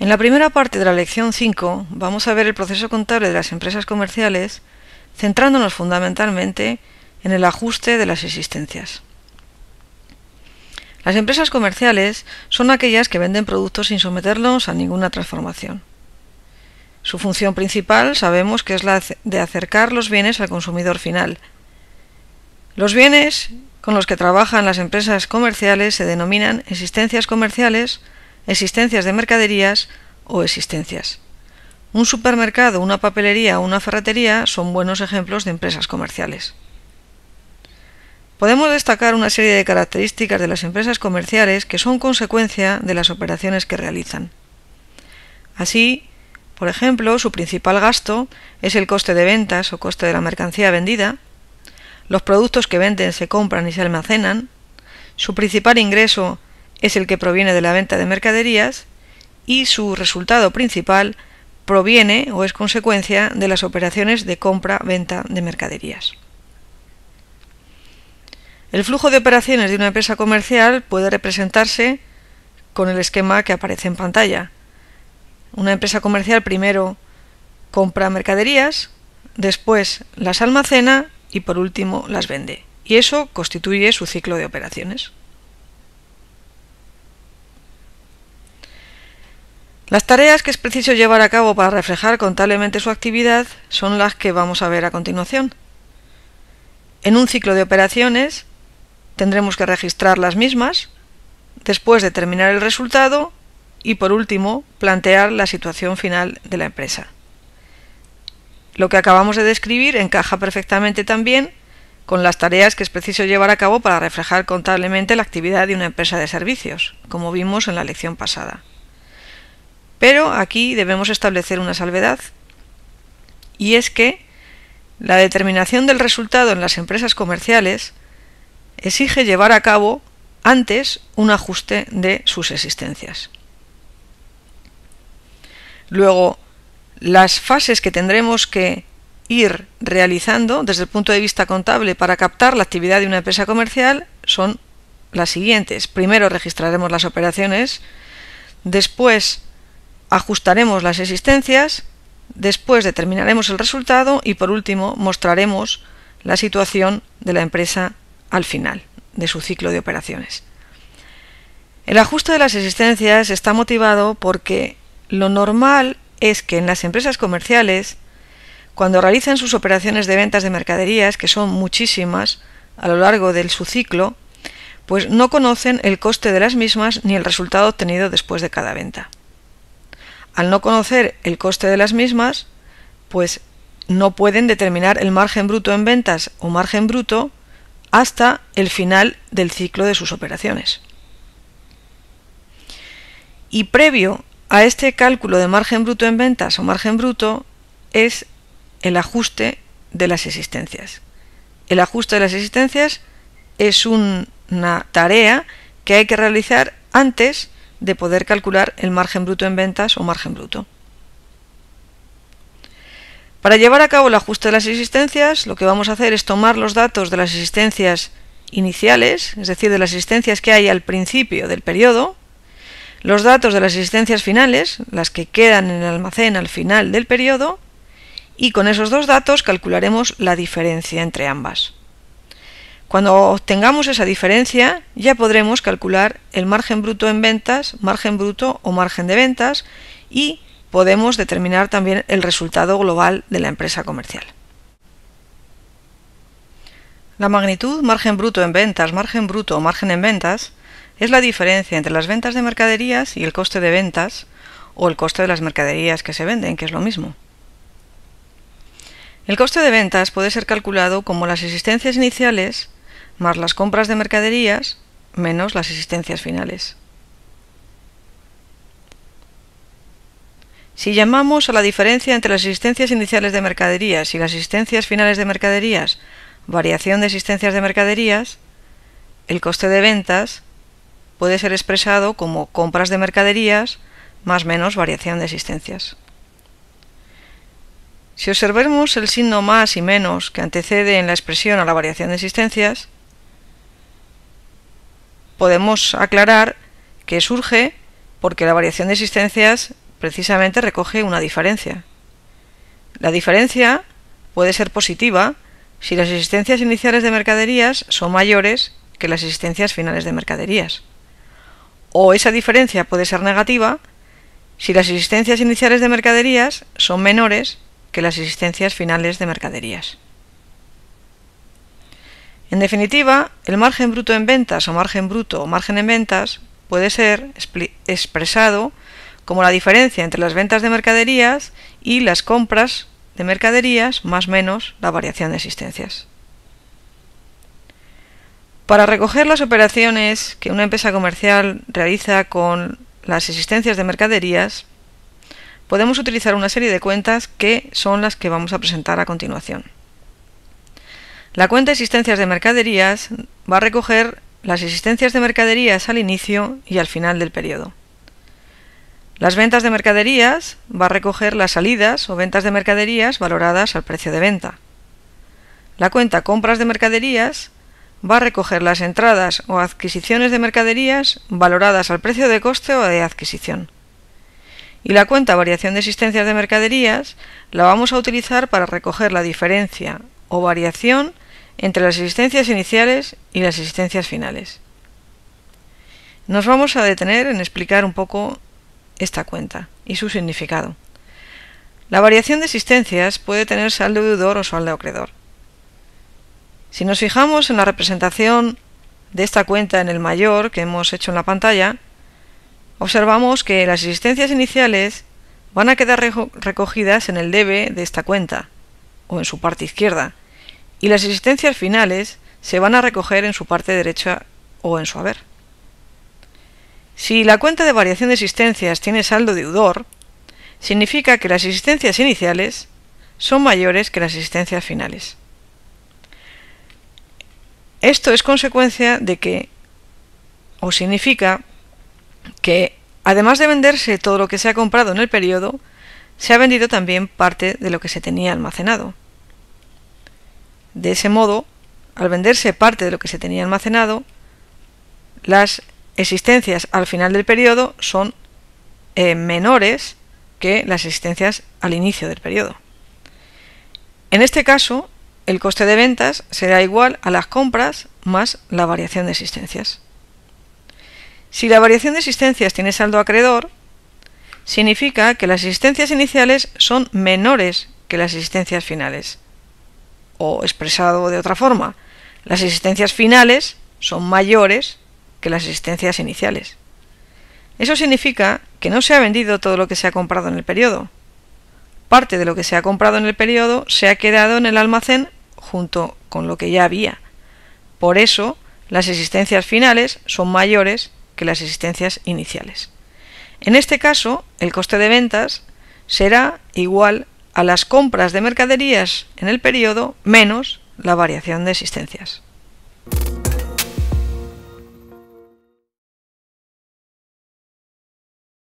En la primera parte de la lección 5 vamos a ver el proceso contable de las empresas comerciales, centrándonos fundamentalmente en el ajuste de las existencias. Las empresas comerciales son aquellas que venden productos sin someterlos a ninguna transformación. Su función principal sabemos que es la de acercar los bienes al consumidor final. Los bienes con los que trabajan las empresas comerciales se denominan existencias comerciales, existencias de mercaderías o existencias. Un supermercado, una papelería o una ferretería son buenos ejemplos de empresas comerciales. Podemos destacar una serie de características de las empresas comerciales que son consecuencia de las operaciones que realizan. Así, por ejemplo, su principal gasto es el coste de ventas o coste de la mercancía vendida, los productos que venden se compran y se almacenan, su principal ingreso es el que proviene de la venta de mercaderías y su resultado principal proviene o es consecuencia de las operaciones de compra-venta de mercaderías. El flujo de operaciones de una empresa comercial puede representarse con el esquema que aparece en pantalla. Una empresa comercial primero compra mercaderías, después las almacena y por último las vende. Y eso constituye su ciclo de operaciones. Las tareas que es preciso llevar a cabo para reflejar contablemente su actividad son las que vamos a ver a continuación. En un ciclo de operaciones tendremos que registrar las mismas, después determinar el resultado y por último plantear la situación final de la empresa. Lo que acabamos de describir encaja perfectamente también con las tareas que es preciso llevar a cabo para reflejar contablemente la actividad de una empresa de servicios, como vimos en la lección pasada. Pero aquí debemos establecer una salvedad y es que la determinación del resultado en las empresas comerciales exige llevar a cabo antes un ajuste de sus existencias. Luego, las fases que tendremos que ir realizando desde el punto de vista contable para captar la actividad de una empresa comercial son las siguientes. Primero registraremos las operaciones, después ajustaremos las existencias, después determinaremos el resultado y por último mostraremos la situación de la empresa al final de su ciclo de operaciones. El ajuste de las existencias está motivado porque lo normal es que en las empresas comerciales, cuando realizan sus operaciones de ventas de mercaderías, que son muchísimas a lo largo de su ciclo, pues no conocen el coste de las mismas ni el resultado obtenido después de cada venta al no conocer el coste de las mismas, pues no pueden determinar el margen bruto en ventas o margen bruto hasta el final del ciclo de sus operaciones. Y previo a este cálculo de margen bruto en ventas o margen bruto es el ajuste de las existencias. El ajuste de las existencias es una tarea que hay que realizar antes de poder calcular el margen bruto en ventas o margen bruto. Para llevar a cabo el ajuste de las existencias, lo que vamos a hacer es tomar los datos de las existencias iniciales, es decir, de las existencias que hay al principio del periodo, los datos de las existencias finales, las que quedan en el almacén al final del periodo, y con esos dos datos calcularemos la diferencia entre ambas. Cuando obtengamos esa diferencia, ya podremos calcular el margen bruto en ventas, margen bruto o margen de ventas y podemos determinar también el resultado global de la empresa comercial. La magnitud margen bruto en ventas, margen bruto o margen en ventas es la diferencia entre las ventas de mercaderías y el coste de ventas o el coste de las mercaderías que se venden, que es lo mismo. El coste de ventas puede ser calculado como las existencias iniciales más las compras de mercaderías menos las existencias finales. Si llamamos a la diferencia entre las existencias iniciales de mercaderías y las existencias finales de mercaderías variación de existencias de mercaderías, el coste de ventas puede ser expresado como compras de mercaderías más menos variación de existencias. Si observemos el signo más y menos que antecede en la expresión a la variación de existencias, podemos aclarar que surge porque la variación de existencias precisamente recoge una diferencia. La diferencia puede ser positiva si las existencias iniciales de mercaderías son mayores que las existencias finales de mercaderías. O esa diferencia puede ser negativa si las existencias iniciales de mercaderías son menores que las existencias finales de mercaderías. En definitiva, el margen bruto en ventas o margen bruto o margen en ventas puede ser expresado como la diferencia entre las ventas de mercaderías y las compras de mercaderías más o menos la variación de existencias. Para recoger las operaciones que una empresa comercial realiza con las existencias de mercaderías, podemos utilizar una serie de cuentas que son las que vamos a presentar a continuación. La cuenta existencias de mercaderías va a recoger las existencias de mercaderías al inicio y al final del periodo. Las ventas de mercaderías va a recoger las salidas o ventas de mercaderías valoradas al precio de venta. La cuenta compras de mercaderías va a recoger las entradas o adquisiciones de mercaderías valoradas al precio de coste o de adquisición. Y la cuenta variación de existencias de mercaderías la vamos a utilizar para recoger la diferencia o variación entre las existencias iniciales y las existencias finales. Nos vamos a detener en explicar un poco esta cuenta y su significado. La variación de existencias puede tener saldo deudor o saldo acreedor. Si nos fijamos en la representación de esta cuenta en el mayor que hemos hecho en la pantalla, observamos que las existencias iniciales van a quedar recogidas en el debe de esta cuenta, o en su parte izquierda, y las existencias finales se van a recoger en su parte derecha o en su haber. Si la cuenta de variación de existencias tiene saldo deudor, significa que las existencias iniciales son mayores que las existencias finales. Esto es consecuencia de que, o significa que, además de venderse todo lo que se ha comprado en el periodo, se ha vendido también parte de lo que se tenía almacenado. De ese modo, al venderse parte de lo que se tenía almacenado, las existencias al final del periodo son eh, menores que las existencias al inicio del periodo. En este caso, el coste de ventas será igual a las compras más la variación de existencias. Si la variación de existencias tiene saldo acreedor, significa que las existencias iniciales son menores que las existencias finales o expresado de otra forma, las existencias finales son mayores que las existencias iniciales. Eso significa que no se ha vendido todo lo que se ha comprado en el periodo. Parte de lo que se ha comprado en el periodo se ha quedado en el almacén junto con lo que ya había. Por eso, las existencias finales son mayores que las existencias iniciales. En este caso, el coste de ventas será igual a las compras de mercaderías en el periodo menos la variación de existencias.